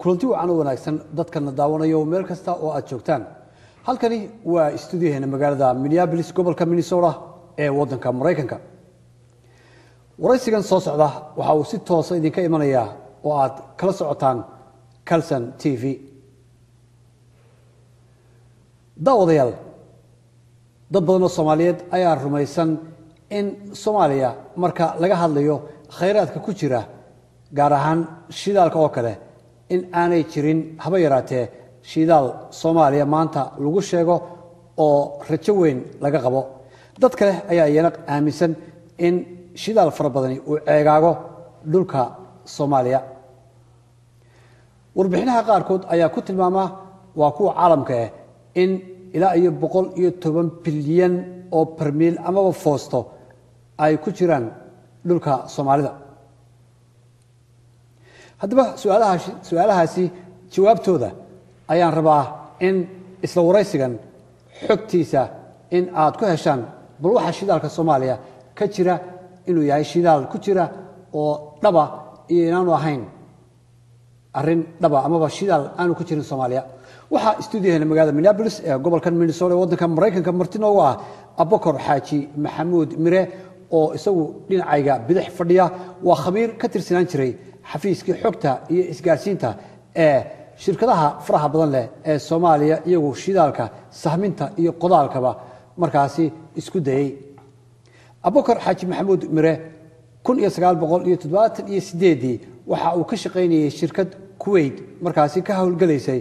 kulanti wacan oo wanaagsan dadkana daawanayo meel kasta oo aad joogtaan halkani waa stuudiyaheena magaalada minneabolis gobolka minnesota ee waddanka maraykanka waraysigan soo socda waxa uu si toosa ah idinka imanayaa oo aad kala socotaan calson t v daawadayaal dad badan oo soomaaliyeed ayaa rumaysan in soomaaliya marka laga hadlayo khayraadka ku jira gaar ahaan shidaalka oo kale in aanay jirin haba yaraatee shidaal soomaaliya maanta lagu sheego oo rajo weyn laga qabo dad kale ayaa iyana aaminsan in shidaal fara badani uu ceegaago dhulka soomaaliya warbixinaha qaarkood ayaa ku tilmaama waa kuwa caalamka ah in ilaa iyo boqol iyo toban bilyan oo barmiil amaba foosto ay ku jiraan dhulka soomaalida haddaba su-aalahaasi jawaabtooda ayaan rabaa in isla waraysigan xogtiisa in aad ku heshaan bal waxa shidaalka soomaaliya ka jira inuu yahay shidaal ku jira oo dhaba iyo inaanu ahayn arin dhaba amaba shidaal aanu ku jirin soomaaliya waxaa stuudiyaheena magaalada minneabolis ee gobolkan minnesota ee waddanka maraykanka marti noogu ah abokor xaaji maxamuud mire oo isagu dhinacayga bidix fadhiya waa khabiir ka tirsanaan jiray xafiiskii xogta iyo isgaadhsiinta ee shirkadaha faraha badan leh ee soomaaliya iyagu shidaalka sahminta iyo qodaalkaba markaasi isku dayey abukar xaaji maxamuud mire iyo iyo siddeeddii waxa uu ka shaqaynayay shirkad kuweyt markaasi ka howlgelaysay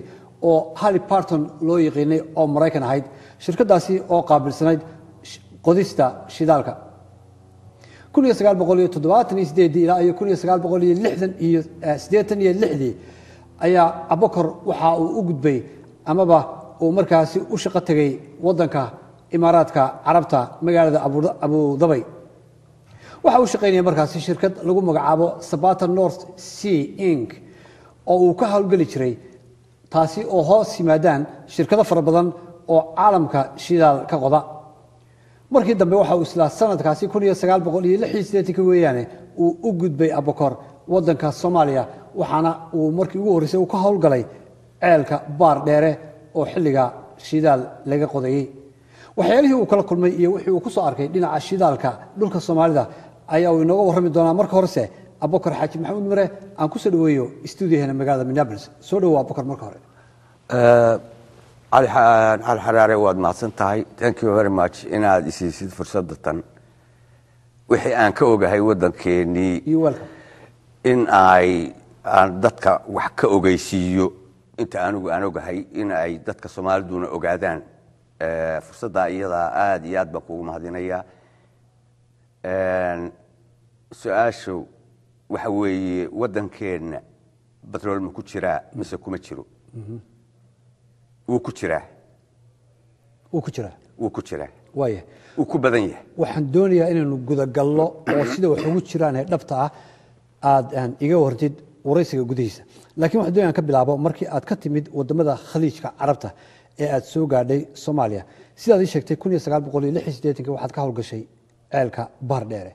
oo hali parton loo yaqiinay oo maraykan ahayd shirkaddaasi oo qaabilsanayd qodista shidaalka kuniyo iyo toddobaatan iyo ayaa abakor waxa uu u gudbay amaba uu markaasi u shaqo tegay waddanka imaaraadka carabta magaalada abudabay waxa uu shaqaynaya markaasi shirkad lagu magacaabo sabata north sea inc oo uu ka howlgeli jiray taasi oo hoos yimaadaan shirkado fara badan oo caalamka shidaal ka qoda markii dambe waxa uu isla sanadkaasi kun iyo sagaal boqol iyo lix iyo siddeetanka weeyaane uu u gudbay abakor waddanka soomaaliya waxaana uu markii ugu horraysay uu ka howlgalay ceelka baar dheere oo xilliga shidaal laga qodayey waxyaalihii uu kala kulmay iyo wixii uu ku soo arkay dhinaca shidaalka dhulka soomaalida ayaa uu inooga warrami doonaa marka horese abakor xaaji maxamuud mire aan ku soo dhaweeyo stuudiyaheena magaalada minneabolis soo dhawow abakor marka hore cali xaraare waad mahadsan tahay thank you very much inaad isiisid fursadatan wixii aan ka ogahay waddankeenii in ay aan dadka wax ka ogeysiiyo inta anigu aan ogahay in ay dadka soomaaliduna ogaadaan eh, fursaddaa iyadaa aad iyo aad baan kugu mahadinayaa su-aashu waxa weeye waddankeenna batrool ma ku jiraa mise kuma jiro mm-hmm wuu ku jiraa wuu ku jiraa wuu ku jiraa waaya wuu ku badan yahay waxaan doonayaa inaynu gudagalno oo sida wax ugu jiraan ee dhabta ah aad iga wartid waraysiga gudihiisa lakiin waxaan doonaya an ka bilaabo markii aad ka timid waddamada khaliijka carabta ee aad soo gaadhay soomaaliya sidaad ii sheegtay kun iyo sagaal boqol iyo lix iyo siddeetanki waxaad ka howlgashay ceelka bahar dheere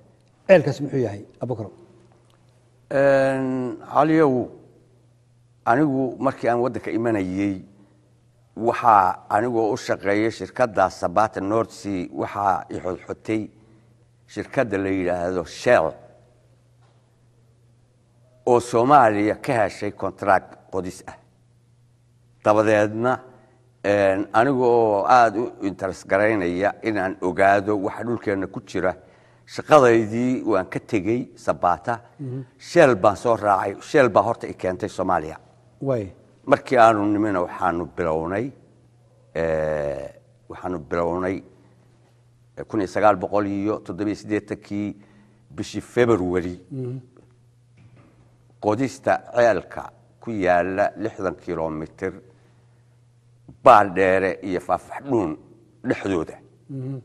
ceelkaasi muxuu yahay abukro xaliyow anigu markii aan waddanka imanayey waxaa anigoo u shaqeeya shirkadda sabata nordsea waxaa ixodxotay shirkadda la yidhaahdo shell oo soomaaliya ka heshay contract qodis ah dabadeedna aniga oo aada u interes garaynaya inaan ogaado waxa dhulkeenna ku jira shaqadaydii waan ka tegey sabata mhm. shell baan soo raacay shell baa horta i keentay soomaaliya markii aanu nimina waxaanu bilownay waxaanu bilownay kun iyo sagaal boqol iyo toddobiyo siddeetankii bishii february mm-hmm. qodista ceelka ku yaala lixdan kilomitr baaldheere dheere iyo faafaxdhuun dhexdooda mm-hmm.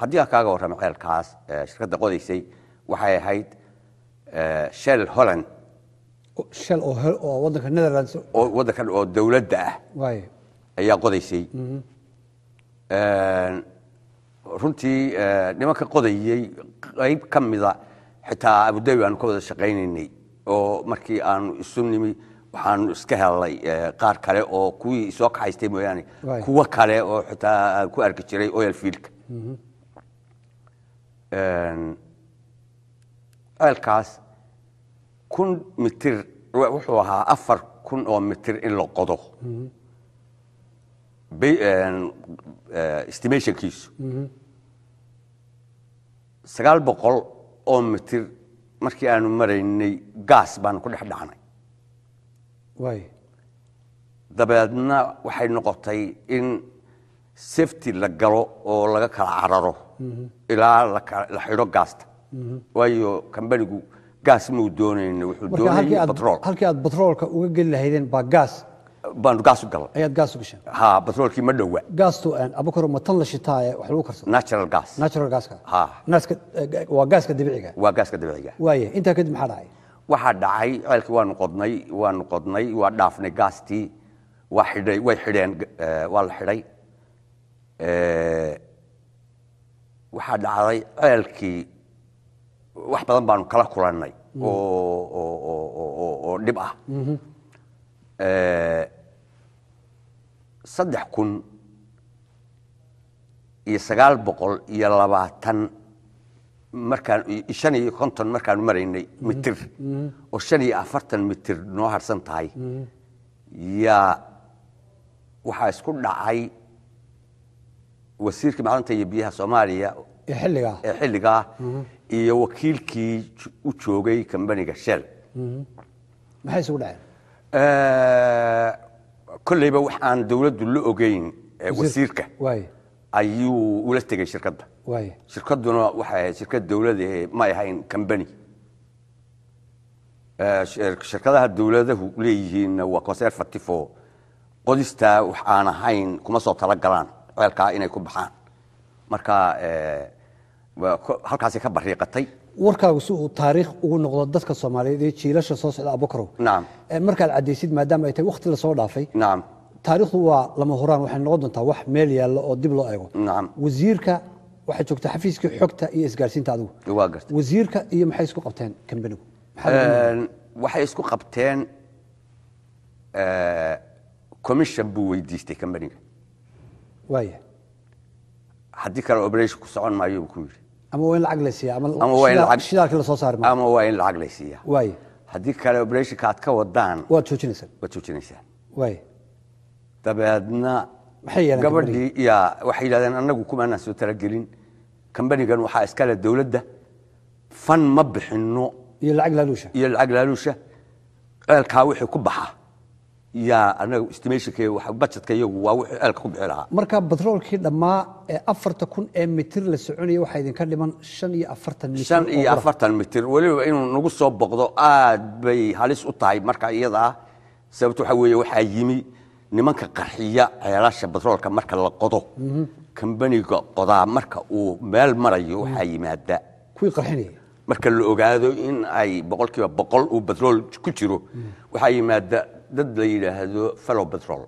haddii aan kaaga warramo ceelkaas shirkadda qodaysay waxay ahayd shell holland shal oo wadanka netherlands wadankan oo dowladda ah ayaa qodaysay mm-hmm. runtii nimanka qodayay qayb ka mida xitaa abudabi aanu ka wada shaqaynaynay oo markii aanu isu nimi waxaanu iska helnay qaar kale oo kuwii soo kaxaystay mooyaane kuwo kale oo xitaa aan ku arki jiray oil fiildka ceelkaas mm-hmm kun mitir wuxuu ahaa afar kun oo mitir in la qodo eh, estimationkiisu sagaal boqol oo mitir markii aanu maraynay gaas baanu ku dhex dhacnay dabeedna waxay noqotay in safety la galo oo laga kala cararo mm-hmm. ilaa la xidho gaasta mm-hmm. waayo kambanigu gaas muu doonayn wuxuu doonayay batrool halkii aad batroolka uga geli lahaydeen baa gaas baanu gaas u galay ayaad gaas u gashay ha batroolkii ma dhowa gaastu aan abakaro ma tan la shitaaye wax lagu karsado natural gas natural eh, gaska ha naaska waa gaaska dabiiciga waa gaaska dabiiciga waaye intaa kadib maxaa dhacay waxaa dhacay ceelkii waanu qodnay waanu qodnay waa dhaafnay gaastii waa xidhay way xidheen eh, waa la xidhay eh, waxaa dhacday ceelkii wax badan baanu kala kulannay mm. oo dhib ah mm-hmm. eh, saddex kun iyo sagaal boqol iyo labaatan markaan shan iyo konton markaanu maraynay mm-hmm. mitir mm-hmm. oo shan iyo afartan mitir noo harsan tahay yaa waxaa isku dhacay wasiirkii macdanta iyo biyaha soomaaliya ee xilligaa iyo wakiilkii u joogay kambaniga shell mm-hmm. maxay isugu dhaceen kolleyba wax aan dawladdu la ogeyn wasiirka ayuu ula tegey shirkadda shirkadduna waxay ahayd shirkad dawladahe may ahayn kambani shirkadaha dawladahu leeyihiinna waa conservatifo qodistaa wax aan ahayn kuma soo tala ceelkaa inay ku baxaan marka halkaasi ka bariiqatay warkaagu si uu taariikh ugu noqdo dadka soomaaliyeed ee jiilasha soo socda abukarow markaad caddaysid maadaama ay tahay wakhti lasoo dhaafay taariikhdu waa lama horaan waxay noqon doontaa wax meel yaalla oo dib loo eego wasiirka waxaa joogtaa xafiiskii xogta iyo isgaarsiinta adigu wasiirka iyo maxay isku qabteen kambanigu waxay isku qabteen commission buu weydiistay kambaniga waaya haddii kale operation ku socon maayo buu ku yidhi ama waa in lacag la siiya ama shidaalkii la soo saari maayo ama waa in lacag la siiya waaye haddii kale oblationka aad ka wadaan waad joojinaysaan waad joojinaysaan waaye dabeedna maxay yeeleen gabadhii ya waxay yidhahdeen annagu kumaanaan soo talagelin kambanigan waxaa iskale dowladda fan ma bixinno iyo lacag laaluusha iyo lacag laaluusha ceelkaa wixii ku baxa yaa anaga istimashink bajetka iyagu waa wixii ceelka ku bixi lahaa marka batroolkii dhammaa ee afarta kun ee mitir la soconaya waxaa idinka dhiman shan iyo afartan mitir shan iyo afartan mitir weliba inuu nagu soo boqdo aad bay halis u tahay marka iyada ah sababto weeye waxaa yimi nimanka qarxiya ceelasha batroolka marka la qodo mhm. kambaniga qodaa marka uu meel marayo mhm. waxaa yimaada kuwii qarxinaya marka la ogaado in ay boqolkiiba boqol uu batrool ku jiro mhm. waxaa yimaada dad la yidhaahdo fellow petrol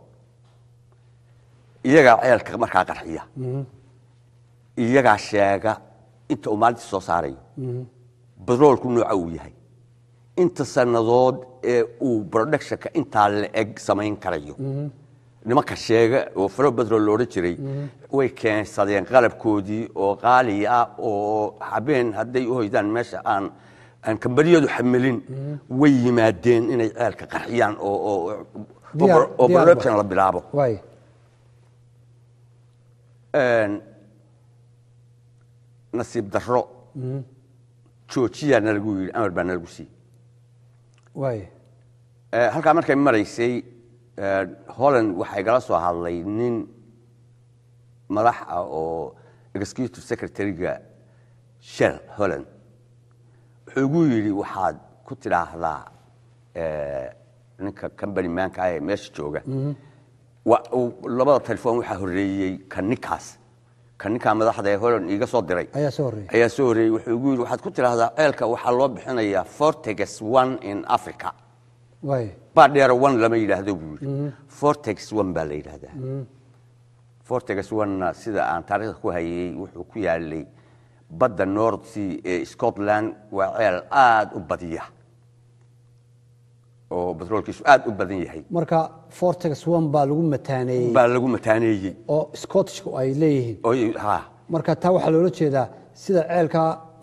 iyagaa ceelka markaa qarxiya iyagaa sheega inta uu maalinta soo saarayo betroolku nooca uu yahay inta sannadood ee uu productionka intaa la-eg samayn karayo nimanka sheega oo fellow petrol loodhan jiray way keensadeen qalabkoodii oo qaali ah oo habeen hadday u hoydaan meesha aan aan kambariyadu xamilin mm-hmm. way yimaadeen inay ceelka qarxiyaan oo production la bilaabo nasiib daro mm-hmm. joojiyaa nalagu yidhi amar baa nalagu sii eh, halkaa markay maraysay eh, holland waxay gala soo hadlay nin madax ah oo executive secretary-ga shell holland wuxuugu yidhi waxaad ku tidhaahdaa ninka combany maanka ah ee meesha jooga mm-hmm. labada telefoon waxaa horreeyey ka ninkaas madaxda ee holan iiga soo diray ayaa soo horreeyey wuxuu yidhi waxaad ku tidhaahdaa ceelka waxaa loo bixinayaa fortex one in africa baadheera one lama yidhaahdo buu yidhi fortex mm-hmm. one baa la yidhaahdaa fortex mm-hmm. onena sida aan taariikhda ku hayay wuxuu ku yaalay badda north sea ee scotland waa ceel aad u badya oo batroolkiisu aad u badan yahay marka fortex one baa lagu mataaneeyey baa lagu mataaneeyey oo scottishku ay leeyihiin marka taa waxaa loola jeedaa sida ceelka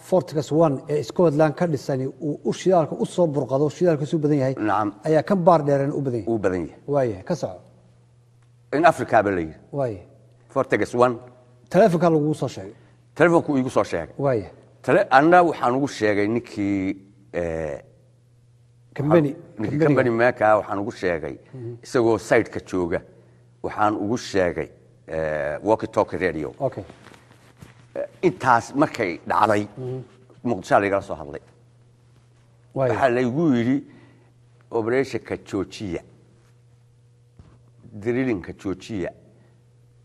fortex one ee scotland ka dhisani uu u shidaalka u burqado shidaalkiisu u badan yahay nacam ayaa kan baar dheereen u badan yahay u badan yahay waaya ka soco in africa baa layidhi waaya fortex one taleefonkaa lagugu soo sheegay telefonku igu soo sheegay anna waxaan ugu sheegay ninkii eh, ambany meka waxaan ugu sheegay isagoo mm-hmm. saidka jooga waxaan ugu sheegay eh, walkytalk radio eh, intaas markay dhacday mm-hmm. muqdishoa laygala soo hadlay waxaa laygu yidhi oberationka joojiya dirilinka joojiya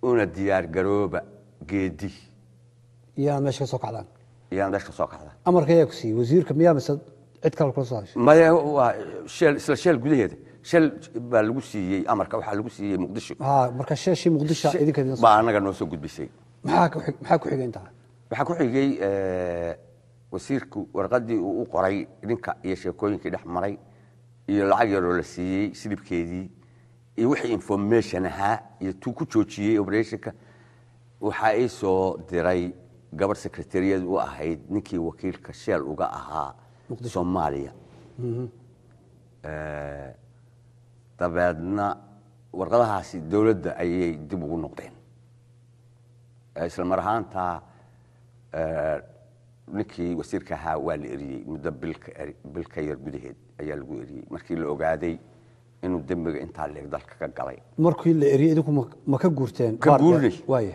una diyaar garooba geedi iyoaad meesha ka soo kadaan iyoaad meesha kasoo kacdaan amarka ayaa ku siiyey wasiirka miyaa mise cid kale kula soo heshay maya waa sheel isla sheel gudaheeda sheel baa lagu siiyey amarka waxaa lagu siiyey muqdisho marka sheeshii muqdisho idinka baa annaga noo soo gudbisay maxaa ku xigay intaa waxaa ku xigay eh, wasiirku warqaddii uu u qoray ninka iyo sheekooyinkii dhex maray iyo lacag yaroo la siiyey silibkeedii iyo wixii information ahaa iyo tuu ku joojiyey operationka waxaa ii soo diray gabar secretariyad u ahayd ninkii wakiilka sheel uga ahaa soomaaliya mm-hmm. eh, dabeedna warqadahaasi dowladda ayay dib ugu noqdeen eh, isla mar ahaantaa eh, ninkii wasiirka ahaa waa la eriyey muddo bil ka er, yar gudaheed ayaa lagu eriyey markii la ogaaday inuu dembiga intaa leeg dalka ka galay markii la eriyey idinku ma ka guurteen ka guurnay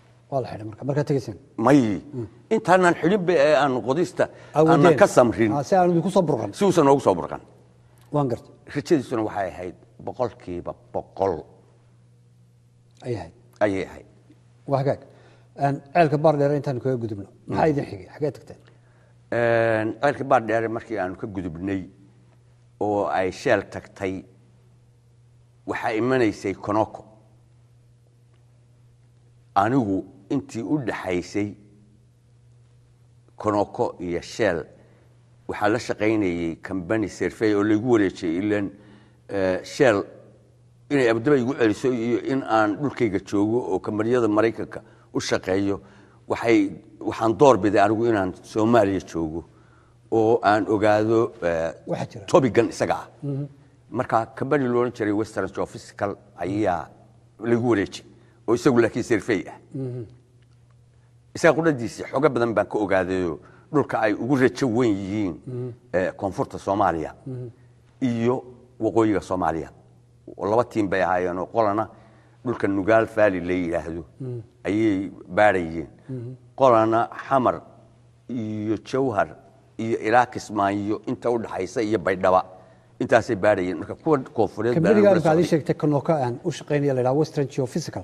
may intaanan xidhinba ee eh, aan qodista aanan ka samrin ah, si uusan noogu soo burqan rajadiisuna waxay ahayd boqolkiiba boqol ayay ahayd ceelka baardheere intaan kaga gudubno maxaa idin xigay xagee tagteen ceelka baardheere markii aanu ka gudubnay oo ay sheel tagtay waxaa imanaysay konoko anigu intii u dhaxaysay konoko iyo sheel waxaa la shaqaynayey combany servey oo laygu wareejiyey ilan eh, sheel inay abdaba igu celiso iyo in aan dhulkayga joogo oo kambaniyada maraykanka u shaqeeyo waxay waxaan doorbiday anigu inaan soomaaliya joogo oo aan ogaado eh, tobigan isaga ah. mm-hmm. marka combany loodhan jiray western officical ayaa laygu wareejiyey oo isagu laakiin servey ah mm-hmm isaga qudhadiisa xooga badan baan ka ogaadayo dhulka ay ugu rajo weyn yihiin koonfurta soomaaliya iyo waqooyiga soomaaliya laba tiim bay ahaayeenoo qolana dhulka nugaal faali la yidhaahdo ayay baadhayeen qolana xamar iyo jawhar iyo ilaa kismaayo inta u dhaxaysa iyo baydhaba intaasay baadhayeen marka kuwa koonfureed sheegtay kanooka aan u shaqaynaya la dhaha western geophysical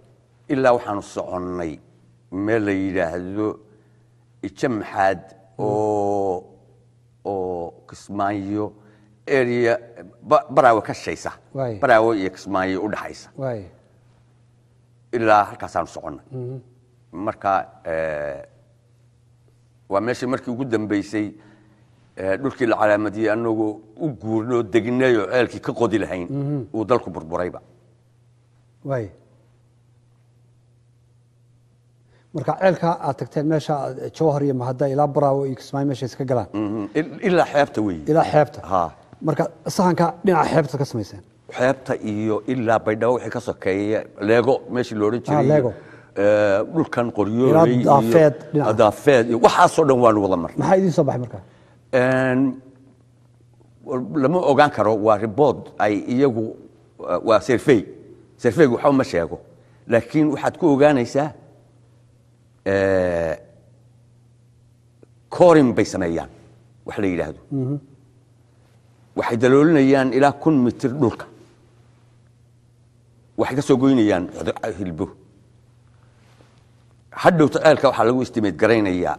ilaa waxaanu soconnay meel la yidhaahdo ija maxaad oo kismaayo erea baraawe ka shaysa baraawe iyo kismaayo u dhaxaysa ilaa halkaasaanu soconnay mhm. marka eh, waa meeshii markii ugu dambaysay eh, dhulkii la calaamadiyey anagu u guurnoo oo ceelkii ka qodi lahayn mhm. uu dalku burburayba marka ceelka aad tagteen meesha jawhar iyo mahada ilaa braawo iyo kismaayo meesha iska galaan mm-hmm. ilaa xeebta wey ilaa xeebta marka sahanka dhinaca xeebta ka samayseen xeebta iyo ilaa baydhabo wixii ka sokeeya leego meeshii loodhan ah, jiray eh, dhulkan qoryooley iyo waxaasoo dhan waanu wada marnay maxaa idiin soo baxay marka lama ogaan karo waa ribood ay iyagu eh, waa serfey serfeygu waxba ma sheego laakiin waxaad ku ogaanaysaa orin bay sameeyaan wax la yidhaahdo mhm. waxay daloolinayaan ilaa kun mitir dhulka waxay ka soo goynayaan hilbo hadhowta ceelka waxaa lagu istimate garaynayaa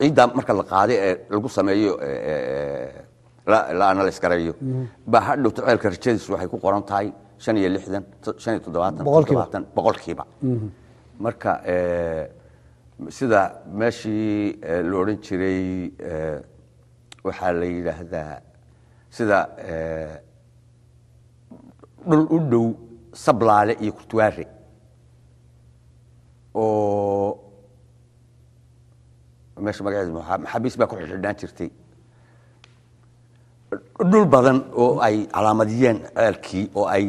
ciiddaa marka la qaaday ee lagu sameeyo la analyse gareeyo mhm. baa hadhowta ceelka rajadiis waxay ku qoran tahay shan iyo lixdan shan iyo toddobaatan boqolkiiba marka eh, sida meeshii eh, la odhan jiray eh, waxaa la yidhaahdaa sida dhul u dhow sablaale iyo kurtuwaare oo meesha magaceeda maxaabiis baa ku xidhxidhaan jirtay dhul badan oo ay calaamadiyeen ceelkii oo ay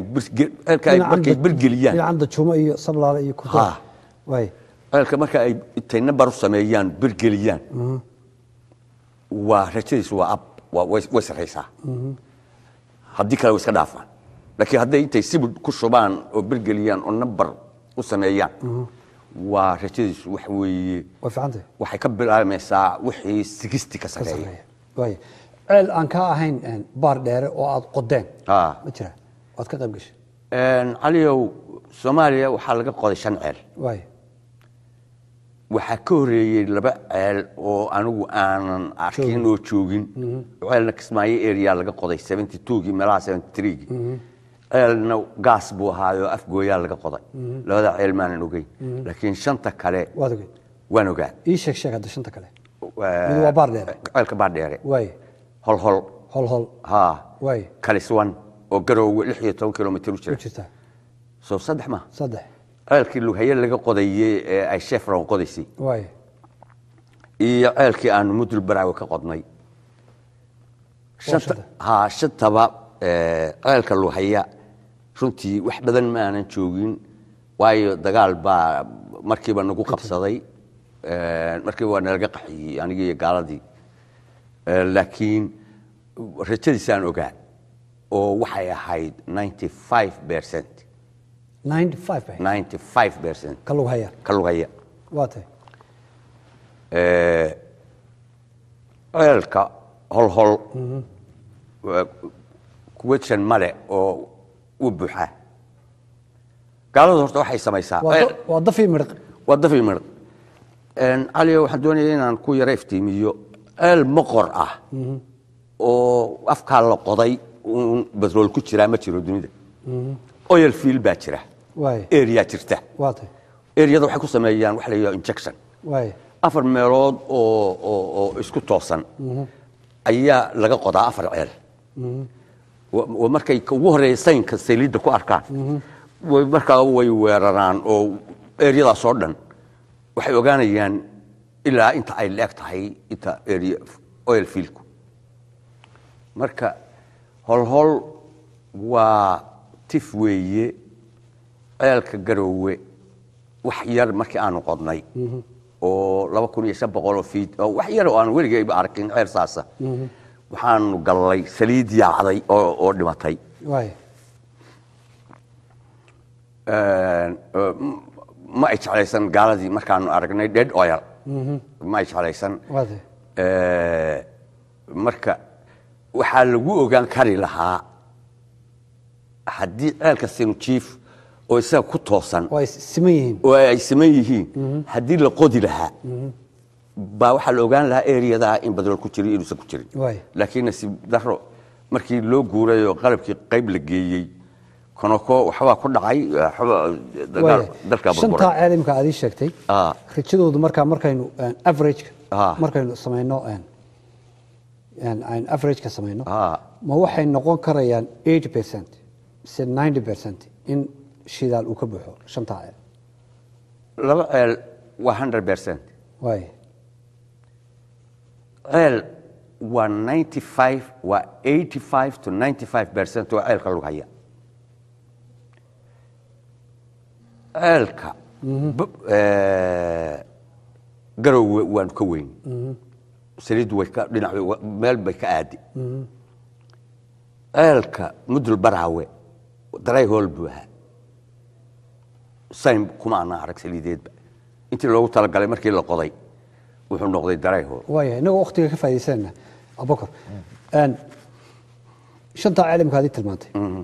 markay bergeliyaan marka ay taynabar sameeyaan birgeliyaan mm-hmm. waa rajadiisu waa ab way sarraysaa mm-hmm. haddii kale way iska dhaafaan laakiin hadday intay sibid ku shubaan oo birgeliyaan oo nambar u sameeyaan mm-hmm. waa rajadiisu wax weeye waxay ka bilaabmaysaa wixii sigisti ka sarreeya ceel aan kaa ahayn baar dheere oo aad qodeen ma jira waad ka qayb gashay caliyow soomaaliya waxaa laga qoday shan ceel waxaa ka horeeyey laba ceel oo anigu aanan arkin oo joogin mm-hmm. ceelna kismaayo area laga qoday gii meelaha gii mm-hmm. ceelna gaas buu ahaayo afgooyaa laga qoday mm-hmm. labada ceel maanan ogeyn laakiin shanta kale waan ogaa ii sheeg sheeg hadda shanta kale waa baardheere ceelka baardheere holhol holhol ha kaliswan oo garoowe lix iyo toban kilomitr u jira soo saddex ma saddex ceelkii lughaya laga qodayey ee ay shefron qodaysay iyo ceelkii aanu mudul baraawi ka qodnay shantaba ceelka lughaya runtii wax badan ma aanan joogin waayo dagaal baa markiiba nagu qabsaday markiiba waa nalaga qaxiyey anigi iyo gaaladii laakiin rajadiisaan ogaa oo waxay ahayd ninety five bercent ceelka holhol kuwa jan male oo u buuxa gaaladu horta waxay samaysaa waa dafi midh cali waxaan doonaya inaan ku yara iftiimiyo ceel moqor ah oo afkaa la qoday uun batrool ku jiraa ma jiro dunida mhm. oyel fiil baa jira area jirta areada waxay ku sameeyaan waxa la yidhahdo injection afar meelood oo isku toosan mm-hmm. ayaa laga qodaa afar ceel mm-hmm. markay ugu horreeya saynka saliidda ku arkaan mm-hmm. markaa way weeraraan oo eryadaas dhan waxay ogaanayaan ilaa inta ay la-eg tahay inta oil fielku marka holhol waa tif weeye ceelka garoowe wax yar markii aanu qodnay mhm. oo laba kun iyo shan boqoloo fiit oo wax yar oo aan weligeyba arkin ceel saasa mhm. waxaanu gallay saliid yaacday oo dhimatay ma ay jeclaysan gaaladii markaanu aragnay dead oyal mhm. ma ay jeclaysan marka waxaa lagu ogaan kari lahaa haddii ceelka sinjiif oo isaga ku toosan oo ay siman yihiin haddii la qodi lahaa baa waxaa la ogaan lahaa ereyadaha in badrool ku jira inuusan ku jirin laakiin nasiib daro markii loo guurayoo qalabkii qayb la geeyey konoko waxbaa ku dhacay eh, darkaashantaa caalamka aad ii sheegtay ah. rajadoodu markaa markaynu eh, averageka ah. markaynu samayno eh, averageka samayno ah. ma waxay noqon karayaan eighty percent mise ninety percent in shidaal uu ka buuxo shanta ceel laba ceel waa hundred percent waay ceel waa ninety five waa eighty five to ninety five percent oo ceelka lug haya ceelka mhm. garow waanu ka weyn mhm. saliiddu way ka dhinac meel bay ka aadi mhm. ceelka mudul baraawe daray hool buu ahaa sayn kuma ana arag saliideedba intii loogu talagalay markii la qoday wuxuu noqday darayho waaya inagoo waktiga ka faa'idaysana abubakar shantaa caalamka hadii tilmaantay mm-hmm.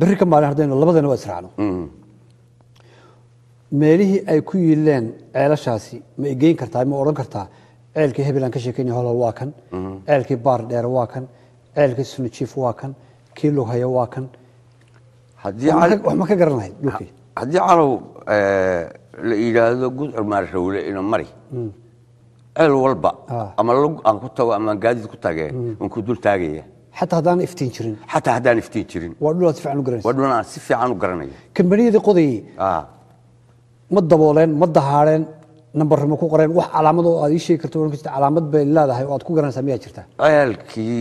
berri maalin haddaynu labadana waa israacno mm-hmm. meelihii ay ku yiileen ceelashaasi ma igeyn kartaa ma odhan kartaa ceelkii hebelaan ka sheekeynaya holol waa kan mm-hmm. ceelkii baar dheer waa kan ceelkii sunijiif waa kan kii lughaya waa kan waxma ka garanahay dhulkii haddii calow eh, la yidhaahdo gudcurmaan rawle ina mari ceel walba ah. ama lug aan ku tago ama gaadiid ku tagee hmm. un ku dul taagaya ataa haddaan iftiin jirin xataa haddaan iftiin jirin waa dhul aad si fiican u garanaysa waa dhul aan si fiican u garanaya kambaniyadii qoday ah. ma dabooleen ma dahaareen nambarrimo ku qoreen wax calaamad oo aad ii sheegi karto oran karta calaamad bay leedahay oo aad ku garanaysaa miyaa jirta ceelkii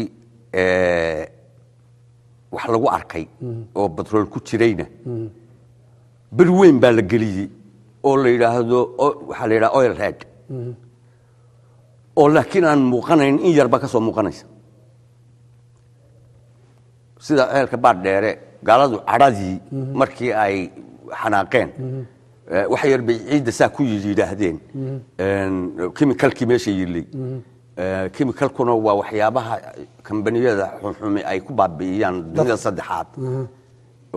eh, wax lagu arkay hmm. oo batrool ku jirayna hmm bir weyn baa la geliyey oo la yidhaahdo waxaa la yidhaha oil red oo laakiin aan muuqanayn in yarba ka soo muuqanaysa sida ceelka baadhdheere gaaladu cadhadii markii ay xanaaqeen eh, wax yar bay ciidda saa ku yidhaahdeen kimikalkii meesha yillay kimikalkuna eh, waa waxyaabaha kambaniyada xunxumi ay ku baabi'iyaan dunida saddexaad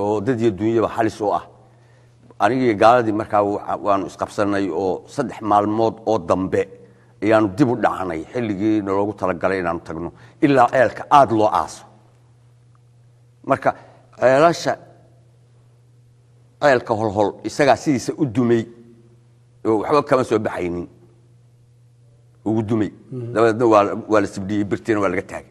oo dad iyo dunyaba halis u ah anigii gaaladii markaa waanu isqabsanay oo saddex maalmood oo dambe ayaanu dib u dhacanay xilligii naloogu talagalay inaanu tagno ilaa ceelka aada loo aaso marka ceelasha ceelka holhol isagaa sidiisa u dumay oo waxba kama soo baxaynin ugu dumay mm-hmm. dabadeedna waa la sibdhiyey birtiina waa laga taagay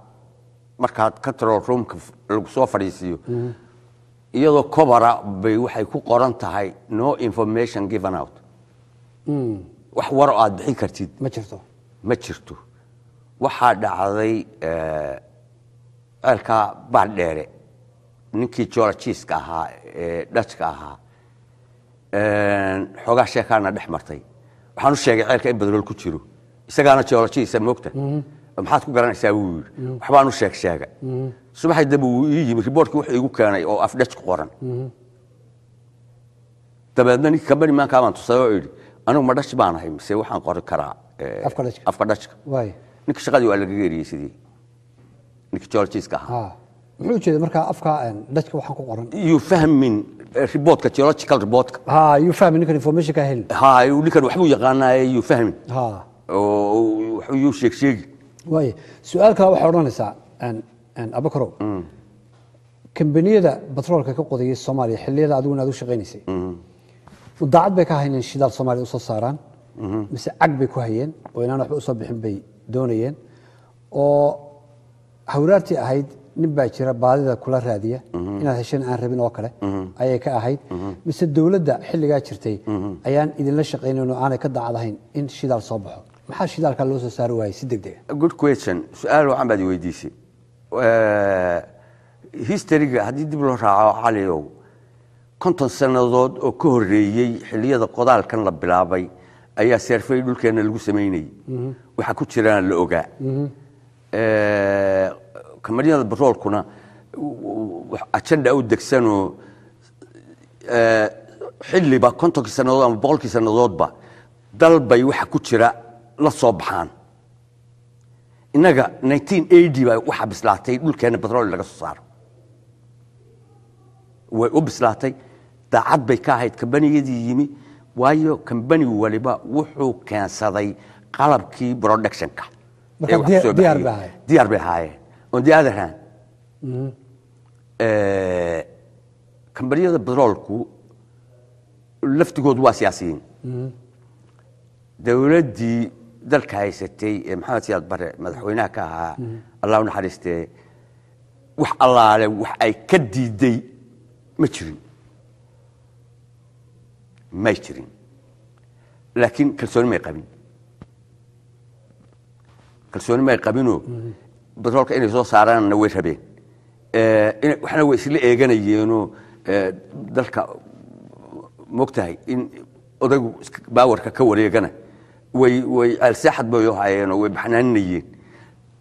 markaad control roomka lagu soo fadhiisiiyo iyadoo cobara bay waxay ku qoran tahay no information given out hmm. wax waro aad bixin kartid ma jirto ma jirto waxaa dhacday eh, ceelkaa baardheere ninkii geologiska ahaa ee eh, dhajka ahaa eh, xoogaa sheekaana dhex martay waxaan u sheegay ceelka in badlool ku jiro isagaana geologisa moogta maxaad ku garanaysaa wuu yidhi waxbaanu sheeg sheega subaxay dambe wuu ii yimi riboortkii wax iigu keenay oo afdhej ku qoran dabeedna ninkii kambani maankaa baan tusay oo idhi anigu ma dhash baanahay mise waxaan qori karaa eh, afka dhajka ninkii shaqadii waa lagaga eriyey sidii ninkii geologiska ahaa muxuu jeeda markaa afka eh, dhajka waxaan ku qoran you fahmin eh, riboortka geological riboortka you fahmin ninkan information helin ha ninkan waxbuu yaqaanaaye you fahmin oo waxbuu yuu sheeg waay su-aal kale waxay odhanaysaa abakarow mm. kambaniyada batroolka ka qodayay soomaaliya xilliyada adigu inaad u shaqaynaysay mm-hmm. daacad bay ka hayneen shidaal soomaaliya usoo saaraan mm-hmm. mise cag bay ku hayeen oo inaan waxba usoo bixin bay doonayeen oo hawraartii ahayd nin baa jira baadida kula raadiya mm-hmm. inaad hesheen aan rabin oo kale ayay ka ahayd mise dowladda xilligaa jirtay ayaan idinla shaqaynayn oo aanay ka daacad in shidaal soo baxo maxaa shidaalka loo soo saari waayay si deg dega ah. good question su-aal wacan baad weydiisay historyga haddii dib loo raaco caliow konton sannadood oo ka horreeyey xilliyada qodaalkan la bilaabay ayaa seerfey dhulkeenna lagu samaynayey mhm. waxa ku jirana la ogaa mhm. kamariyada baroolkuna ajanda u degsanoo xilliba kontonkii sannadood ama boqolkii sannadoodba dalbay waxa ku jira la soo baxaan innaga baa waxaa bislaatay dhulkeenna batrool laga soo saaro way u bislaatay daacad bay ka ahayd kambaniyadii yimi waayo kambani waliba wuxuu keensaday qalabkii productionka diyaar bay ahaayeen on the other hand mm-hmm. kambaniyada batroolku laftigoodu waa siyaasiyiin mm-hmm. dowladdii dalka haysatay ee maxamed siyaad bare madaxweynaha ka ahaa mm-hmm. allah u naxariistee wax allaale wax ay ka diiday ma jirin may jirin laakiin kalsooni may qabin kalsooni may qabinoo mm-hmm. batroolka inay soo saaraanna way rabeen waxna way isla eeganayeenoo dalka mogtahay in odaygu baawarka ka wareegana way alsaaxad bay u hayeenoo way baxnaaninayeen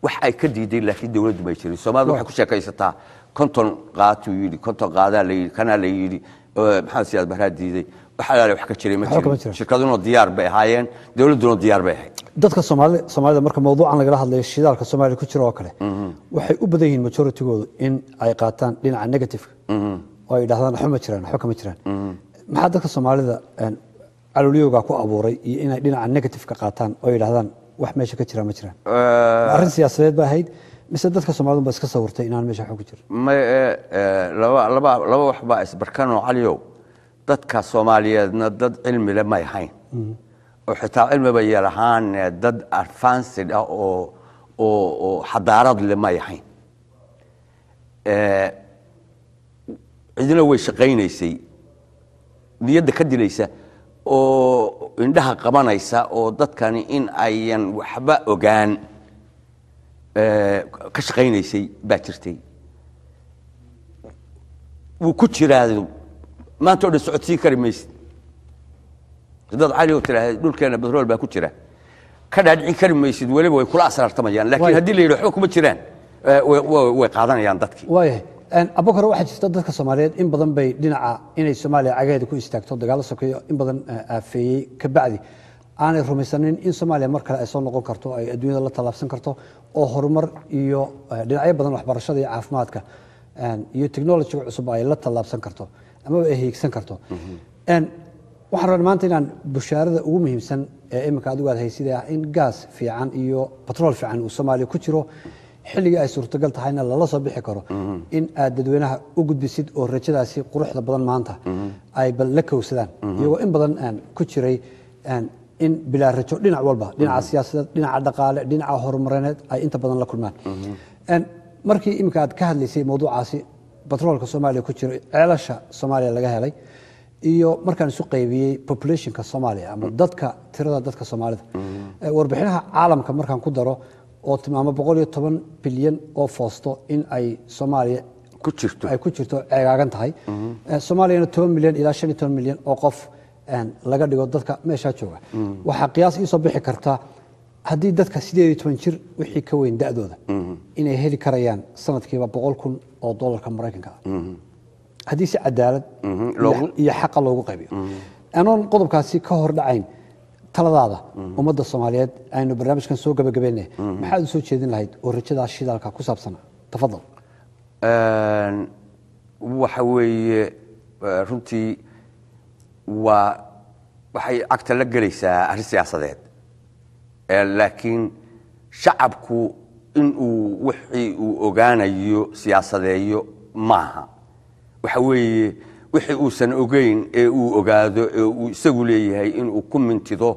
wax ay ka diideen laakiin dowladdu bay jirin soomaalida waxay ku sheekaysataa konton qaatuu yidhi konton qaadaa la yidhi kanaa la yidhi maxamed siyaad bahraa diiday wax wax ka jiray ma jirin shirkaduna diyaar bay ahaayeen dowladduna diyaar bay ahayd dadka soomaalida soomaalida marka mawduucan lagala hadlayo shidaalka soomaaliya ku jira oo kale mm-hmm. waxay u badan yihiin majoritigoodu in ay qaataan dhinaca negativeka mm-hmm. oo ay yidhahdaan waxba ma jiraan waxba kama jiraan mm-hmm. maxaa dadka soomaalida calolyowgaa ku abuuray iyo inay dhinaca negative ka qaataan oo yidhahdaan wax meesha ka jira ma jiraan arrin siyaasadeed ba ahayd mise dadka soomaalidun ba iska sawirtay inaan meesha xog ku jirin laba wax baa isbarkanoo caliyow dadka soomaaliyeedna dad cilmile may ahayn mhm. oo xitaa cilmiba yeel dad advansid ah oo xadaarad le may ahayn cidina way shaqaynaysay niyadda ka dilaysa oo indhaha qabanaysa oo dadkani in ayan waxba ogaan ka shaqaynaysay baa jirtay wuu ku jiraado maanta o dhan socodsiin kari maysid dad cali oo tiraahda dhulkeena batrool baa ku jira ka dhaadhicin kari maysid weliba way kula asraartamayaan lakin haddii la yidhi waxba kuma jiraan way qaadanayaan dadkii abakore waxaa jirta dadka soomaaliyeed in badan bay dhinaca inay soomaaliya cagaheeda ku istaagto dagaalo sokeeyo in badan aafeeyey eh, kabacdi aanay rumaysanin in soomaaliya mar kale ay soo noqon karto ay adduunyada la tallaabsan karto oo horumar iyo eh, dhinacyo badan waxbarashada iyo caafimaadka eh, iyo technolojiga cusub ay la tallaabsan karto amaba ay hiigsan karto mm-hmm. waxaan rabna maanta inaan bushaarada ugu muhiimsan ee iminka adigu aad haysidee ah in gaas fiican iyo batrool fiican uu soomaaliya ku jiro xilligii ay suurtagal tahayna lala soo bixi karo mhm. in aad dadweynaha u gudbisid oo rajadaasi quruxda badan maanta mhm. ay bal la kowsadaan mhm. iyagoo in badan aan ku jiray in bilaa rajo dhinac walba dhinaca siyaasadeed dhinaca dhaqaale dhinaca horumarineed ay inta badan la kulmaan markii iminka aad ka hadlaysay mawduucaasi batroolka soomaaliya ku jira ceelasha soomaaliya laga helay iyo markaan isu qaybiyey populationka soomaaliya ama dadka tirada dadka soomaalida warbixinaha caalamka markaan ku daro oo tilmaamo boqol iyo toban bilyan oo foosto in ay soomaaliya ay ku jirto ceegaagan tahay mm-hmm. eh, soomaaliyana toban milyan ilaa shan iyo toban milyan oo qof eh, laga dhigo dadka meeshaa jooga mm-hmm. waxaa qiyaas iisoo bixi karta haddii dadka sideed iyo toban jir wixii ka weyn da'dooda mm-hmm. inay heli karayaan sanadkiiba boqol kun oo dolarka maraykanka haddii si cadaalad iyo xaqa loogu qaybiyo anoon qodobkaasi ka hor dhacayn taladaada ummadda soomaaliyeed aynu barnaamijkan soo gabagabeynay maxaad u soo jeedin lahayd oo rajadaas shidaalka ku saabsan tafadal waxa weeye runtii waa waxay cagta la gelaysaa arrin siyaasadeed laakiin shacabku inuu wixii uu ogaanayo siyaasadeeyo maaha waxa weeye wixii uusan ogeyn ee uu ogaado ee uu isagu leeyahay inuu ku mintido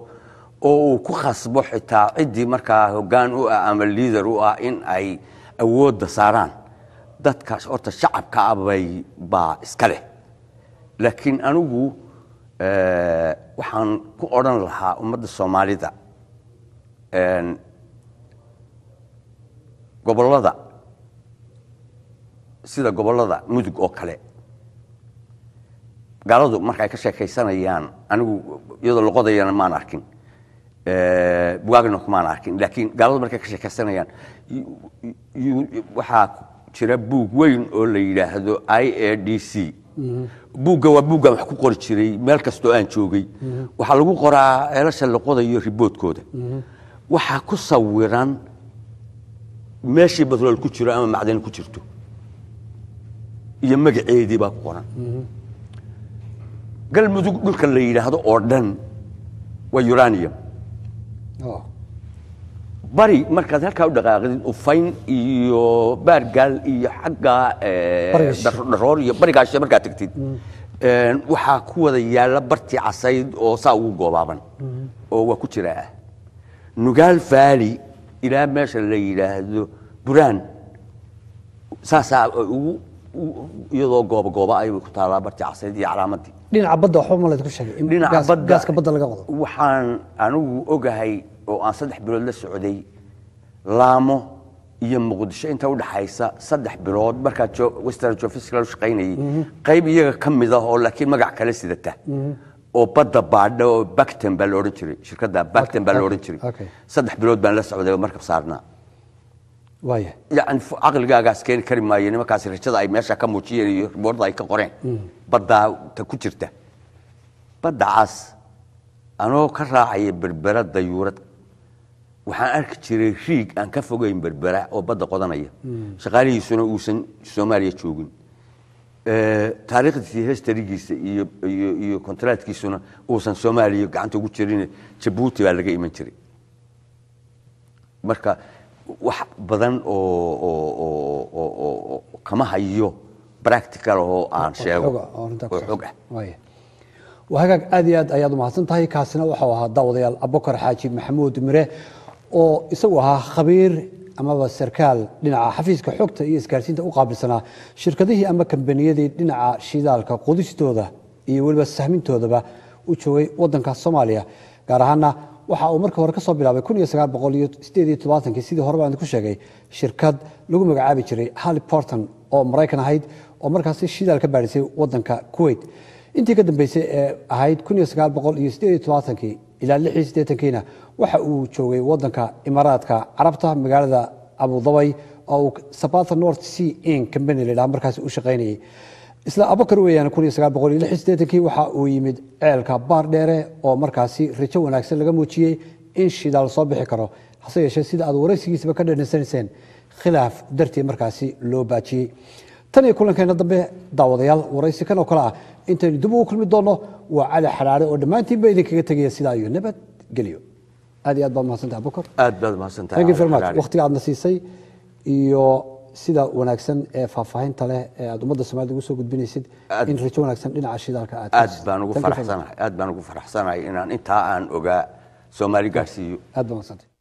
oo uu ku khasbo xitaa ciddii markaa hoggaan u ah ama liader u ah in ay awoodda saaraan dadkaas horta shacabka abay ah baa iska leh laakiin anigu waxaan ku odhan lahaa ummadda soomaalida gobollada sida gobollada mudug oo kale gaaladu marka ka sheekaysanayaan anigu iyadoo loqodayana maan arkin eh, bugaagna kumaan arkin laakiin gaaladu markay ka sheekaysanayaan waxaa jira buug weyn oo la yidhaahdo i a d c buugga waa buuggaan wax ku qori jiray meel kastoo aan joogay waxaa lagu qoraa eelasha laqodayo riboodkooda waxaa ku sawiran meeshii batrool ku jiro ama macdani ku jirto iyo magaceedii baa ku qoran galmudug dhulka la yidhaahdo oo dhan waa uranium oh. bari markaad halkaa u dhaqaaqdid ufayn iyo baargaal iyo xaggaa eh, dharoor iyo barigaashe markaad tagtid mm. waxaa ku wada yaalla bartii casayd oo saa ugu goobaaban mm-hmm. oo waa ku jira ah nugaal faali ilaa meesha la yidhaahdo buraan saasaa ugu iyadoo goobagooba ay ku taalaa bartii casayd iyo calaamadii dhinaca badda waxba ma laydku sheegay in gaaska badda laga wado waxaan anigu ogahay oo aan saddex bilood la socday laamo iyo muqdisho inta u dhaxaysa saddex bilood markaa western geophysical u shaqaynayay mm-hmm. qayb iyaga ka mid ah oo laakiin magac kale sidata mm-hmm. oo badda baadha oo bacton baa la odhan jiray shirkadda bacton baa la odhan jiray saddex bilood baan la socday oo markab saarnaa yani caqligaagaas keeni kari maayo nimankaas rajada ay meesha ka muujiyeen iyo boorda ay ka qoreen hmm. baddaa ta ku jirta baddacaas anoo ka raacaya berbera dayuurad waxaan arki jiray riig aan ka fogeyn berbera oo badda qodanaya hmm. shaqaalihiisuna uusan soomaaliya joogin taariikhdiisa hesterigiisa iyo kontraadkiisuna uusan soomaaliya gacanta ugu jirin jabuuti baa laga iman jiray marka wax badan oo kama hayo ractical oo aan sheego ah hagaag aad iyo aad ayaad umahadsan tahay kaasina waxau ahaa daawadayaal abukar xaaji maxamuud mire oo isagu ahaa khabiir amaba sarkaal dhinaca xafiiska xogta iyo isgaarsiinta u qaabilsanaa shirkadihii ama kambaniyadii dhinaca shidaalka qudistooda iyo weliba sahmintoodaba u joogay wadanka soomaaliya gaar ahaana waxa uu markii hore ka soo bilaabay sidii horeba aan ku sheegay shirkad lagu magacaabi jiray harli porton oo maraykan ahayd oo markaasi shidaal ka baadhisay wadanka kuweyt intii ka dambeysay ee ahayd ilaa kiina waxa uu joogay waddanka imaaraadka carabta magaalada abudabay oo uu sabata north c in cambany ladhaha markaasi u shaqaynayay isla abakar weeyaan kun uu yimid ceelka baar dheere oo markaasi rajo wanaagsan laga muujiyey in shidaal soo bixi karo hase yeeshee sida aad waraysigiisaba ka dhanaysanayseen khilaaf dartii markaasi loo baajiyey tan iyo kulankeena dambe daawadayaal waraysi kan oo kale ah intaynu dib ugu kulmi doonno waa cali xaraare oo dhammaantiinba idinkaga tegaya sidaa iyo nabad aad iyo aad baad mahadsantaha abakar aad baad mahadsantahay thank you very siisay iyo sida wanaagsan ee faahfaahinta leh ee aad ummadda somalida ugu soo gudbinaysid in rajo wanaagsan dhinaca shidaalka aad aad baan ugu faraxsanahay inaan intaa aan ogaa soomaali gaarsiiyo aad baa madsantay